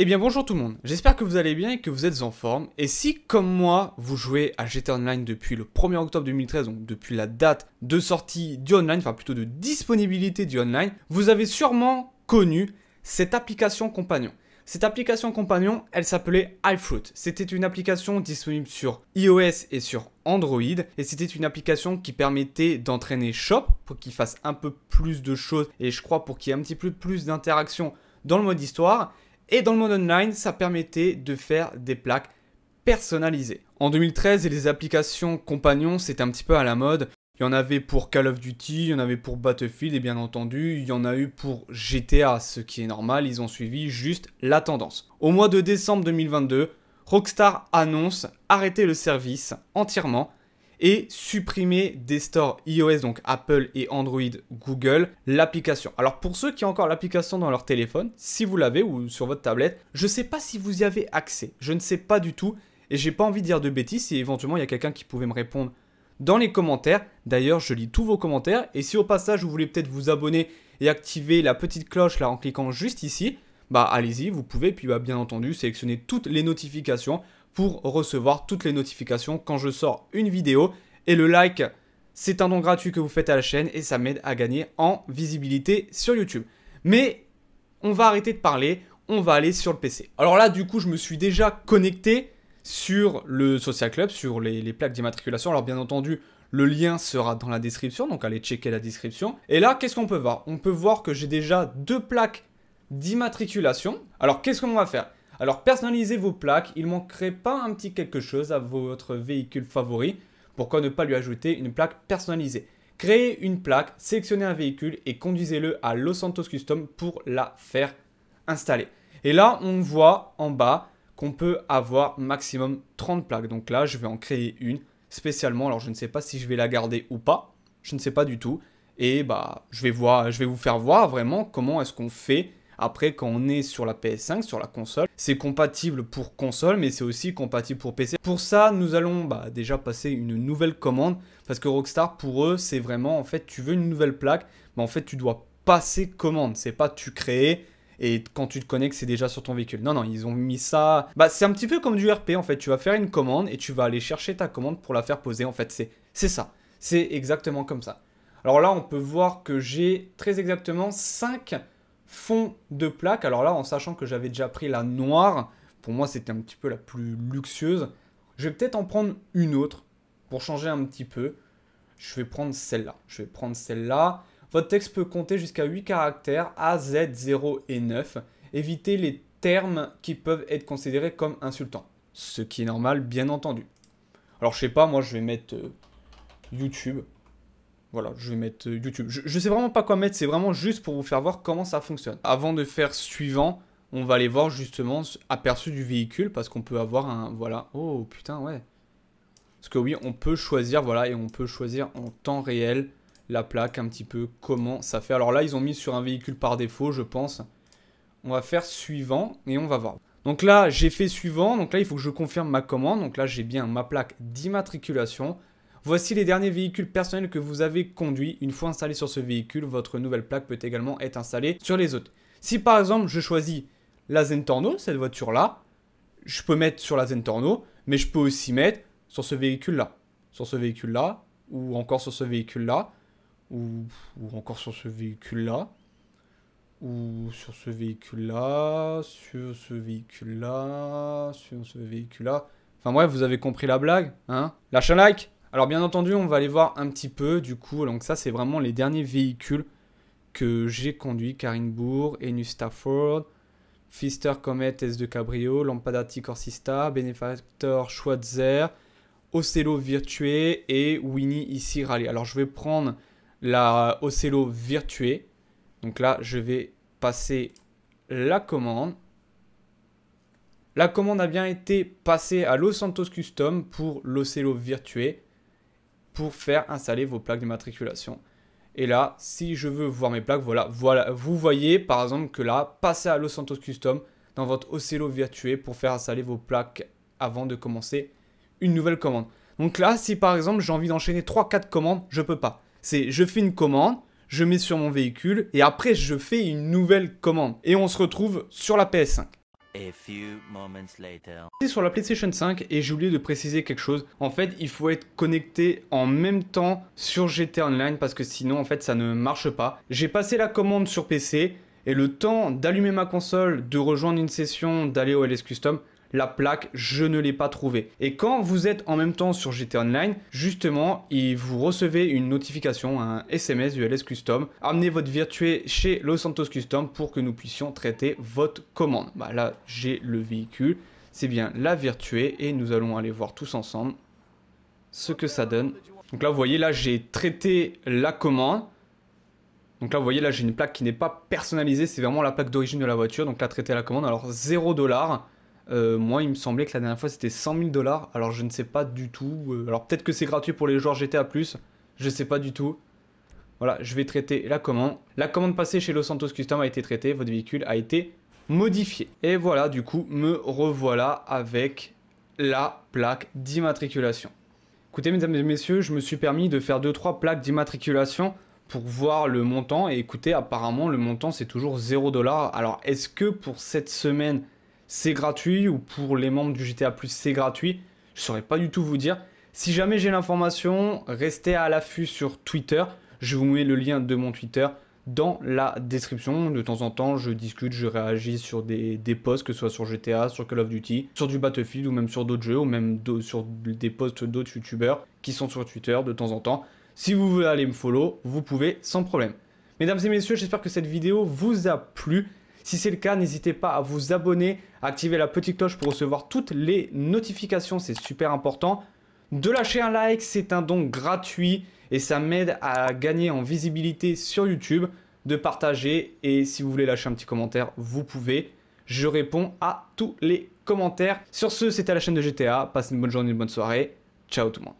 Eh bien bonjour tout le monde, j'espère que vous allez bien et que vous êtes en forme. Et si comme moi, vous jouez à GTA Online depuis le 1er octobre 2013, donc depuis la date de sortie du online, enfin plutôt de disponibilité du online, vous avez sûrement connu cette application compagnon. Cette application compagnon, elle s'appelait iFruit. C'était une application disponible sur iOS et sur Android et c'était une application qui permettait d'entraîner Shop pour qu'il fasse un peu plus de choses et je crois pour qu'il y ait un petit peu plus d'interaction dans le mode histoire et dans le monde online, ça permettait de faire des plaques personnalisées. En 2013, les applications compagnons, c'était un petit peu à la mode. Il y en avait pour Call of Duty, il y en avait pour Battlefield et bien entendu, il y en a eu pour GTA, ce qui est normal, ils ont suivi juste la tendance. Au mois de décembre 2022, Rockstar annonce arrêter le service entièrement et supprimer des stores iOS, donc Apple et Android, Google, l'application. Alors pour ceux qui ont encore l'application dans leur téléphone, si vous l'avez ou sur votre tablette, je ne sais pas si vous y avez accès, je ne sais pas du tout, et j'ai pas envie de dire de bêtises, si éventuellement il y a quelqu'un qui pouvait me répondre dans les commentaires. D'ailleurs, je lis tous vos commentaires, et si au passage vous voulez peut-être vous abonner et activer la petite cloche là en cliquant juste ici, bah allez-y, vous pouvez, puis bah, bien entendu sélectionner toutes les notifications pour recevoir toutes les notifications quand je sors une vidéo. Et le like, c'est un don gratuit que vous faites à la chaîne et ça m'aide à gagner en visibilité sur YouTube. Mais on va arrêter de parler, on va aller sur le PC. Alors là, du coup, je me suis déjà connecté sur le Social Club, sur les, les plaques d'immatriculation. Alors bien entendu, le lien sera dans la description, donc allez checker la description. Et là, qu'est-ce qu'on peut voir On peut voir que j'ai déjà deux plaques d'immatriculation. Alors qu'est-ce qu'on va faire alors personnalisez vos plaques, il manquerait pas un petit quelque chose à votre véhicule favori, pourquoi ne pas lui ajouter une plaque personnalisée Créez une plaque, sélectionnez un véhicule et conduisez-le à Los Santos Custom pour la faire installer. Et là, on voit en bas qu'on peut avoir maximum 30 plaques. Donc là, je vais en créer une spécialement. Alors je ne sais pas si je vais la garder ou pas, je ne sais pas du tout. Et bah, je vais, je vais vous faire voir vraiment comment est-ce qu'on fait après, quand on est sur la PS5, sur la console, c'est compatible pour console, mais c'est aussi compatible pour PC. Pour ça, nous allons bah, déjà passer une nouvelle commande, parce que Rockstar, pour eux, c'est vraiment, en fait, tu veux une nouvelle plaque, mais en fait, tu dois passer commande. C'est pas tu crées, et quand tu te connectes, c'est déjà sur ton véhicule. Non, non, ils ont mis ça. Bah, c'est un petit peu comme du RP en fait. Tu vas faire une commande et tu vas aller chercher ta commande pour la faire poser. En fait, c'est ça. C'est exactement comme ça. Alors là, on peut voir que j'ai très exactement 5 fond de plaque. Alors là, en sachant que j'avais déjà pris la noire, pour moi c'était un petit peu la plus luxueuse. Je vais peut-être en prendre une autre pour changer un petit peu. Je vais prendre celle-là. Je vais prendre celle-là. Votre texte peut compter jusqu'à 8 caractères A, Z, 0 et 9. Évitez les termes qui peuvent être considérés comme insultants. Ce qui est normal, bien entendu. Alors je sais pas, moi je vais mettre euh, YouTube. Voilà, je vais mettre euh, YouTube. Je, sais vraiment pas quoi mettre, c'est vraiment juste pour vous faire voir comment ça fonctionne. Avant de faire suivant, on va aller voir justement aperçu du véhicule parce qu'on peut avoir un voilà oh putain ouais parce que oui on peut choisir voilà et on peut choisir en temps réel la plaque un petit peu comment ça fait alors là ils ont mis sur un véhicule par défaut je pense on va faire suivant et on va voir donc là j'ai fait suivant donc là il faut que je confirme ma commande donc là j'ai bien ma plaque d'immatriculation Voici les derniers véhicules personnels que vous avez conduits. Une fois installé sur ce véhicule, votre nouvelle plaque peut également être installée sur les autres. Si par exemple je choisis la Zentorno, cette voiture-là, je peux mettre sur la Zentorno, mais je peux aussi mettre sur ce véhicule-là, sur ce véhicule-là, ou encore sur ce véhicule-là, ou, encore sur ce véhicule-là, ou sur ce véhicule-là, sur ce véhicule-là, sur ce véhicule-là. Enfin bref, vous avez compris la blague, hein Lâche un like alors bien entendu, on va aller voir un petit peu du coup. Donc ça, c'est vraiment les derniers véhicules que j'ai conduits. Carinbourg, Enu Stafford, Pfister Comet S2 Cabrio, Lampadati Corsista, Benefactor Schweitzer, Ocelo Virtué et Winnie ici Rally. Alors je vais prendre la Ocelo Virtué. Donc là, je vais passer la commande. La commande a bien été passée à Los Santos Custom pour l'Ocello Virtué pour faire installer vos plaques de matriculation. Et là, si je veux voir mes plaques, voilà, voilà, vous voyez par exemple que là, passez à Los Santos Custom dans votre Ocello Virtué pour faire installer vos plaques avant de commencer une nouvelle commande. Donc là, si par exemple j'ai envie d'enchaîner 3-4 commandes, je peux pas. C'est je fais une commande, je mets sur mon véhicule et après je fais une nouvelle commande. Et on se retrouve sur la PS5. A few moments later. sur la PlayStation 5 et j'ai oublié de préciser quelque chose. En fait, il faut être connecté en même temps sur GT Online parce que sinon, en fait, ça ne marche pas. J'ai passé la commande sur PC et le temps d'allumer ma console, de rejoindre une session, d'aller au LS Custom, la plaque, je ne l'ai pas trouvée. Et quand vous êtes en même temps sur GT Online, justement, vous recevez une notification, un SMS ULS Custom, amenez votre Virtuée chez Los Santos Custom pour que nous puissions traiter votre commande. Bah là, j'ai le véhicule, c'est bien la virtuée et nous allons aller voir tous ensemble ce que ça donne. Donc là, vous voyez, là, j'ai traité la commande. Donc là, vous voyez, là, j'ai une plaque qui n'est pas personnalisée, c'est vraiment la plaque d'origine de la voiture. Donc là, traiter la commande, alors 0 dollars. Euh, moi, il me semblait que la dernière fois c'était 100 000 dollars. Alors je ne sais pas du tout. Euh, alors peut-être que c'est gratuit pour les joueurs GTA Plus. Je sais pas du tout. Voilà, je vais traiter la commande. La commande passée chez Los Santos Custom a été traitée. Votre véhicule a été modifié. Et voilà, du coup, me revoilà avec la plaque d'immatriculation. Écoutez, mesdames et messieurs, je me suis permis de faire 2-3 plaques d'immatriculation pour voir le montant. Et écoutez, apparemment, le montant, c'est toujours 0$. Alors, est-ce que pour cette semaine, c'est gratuit ou pour les membres du GTA Plus c'est gratuit. Je ne saurais pas du tout vous dire. Si jamais j'ai l'information, restez à l'affût sur Twitter. Je vous mets le lien de mon Twitter dans la description. De temps en temps, je discute, je réagis sur des, des posts, que ce soit sur GTA, sur Call of Duty, sur du Battlefield ou même sur d'autres jeux, ou même sur des posts d'autres youtubeurs qui sont sur Twitter de temps en temps. Si vous voulez aller me follow, vous pouvez sans problème. Mesdames et messieurs, j'espère que cette vidéo vous a plu. Si c'est le cas, n'hésitez pas à vous abonner, à activer la petite cloche pour recevoir toutes les notifications, c'est super important. De lâcher un like, c'est un don gratuit et ça m'aide à gagner en visibilité sur YouTube, de partager et si vous voulez lâcher un petit commentaire, vous pouvez. Je réponds à tous les commentaires. Sur ce, c'était la chaîne de GTA. Passez une bonne journée, une bonne soirée. Ciao tout le monde.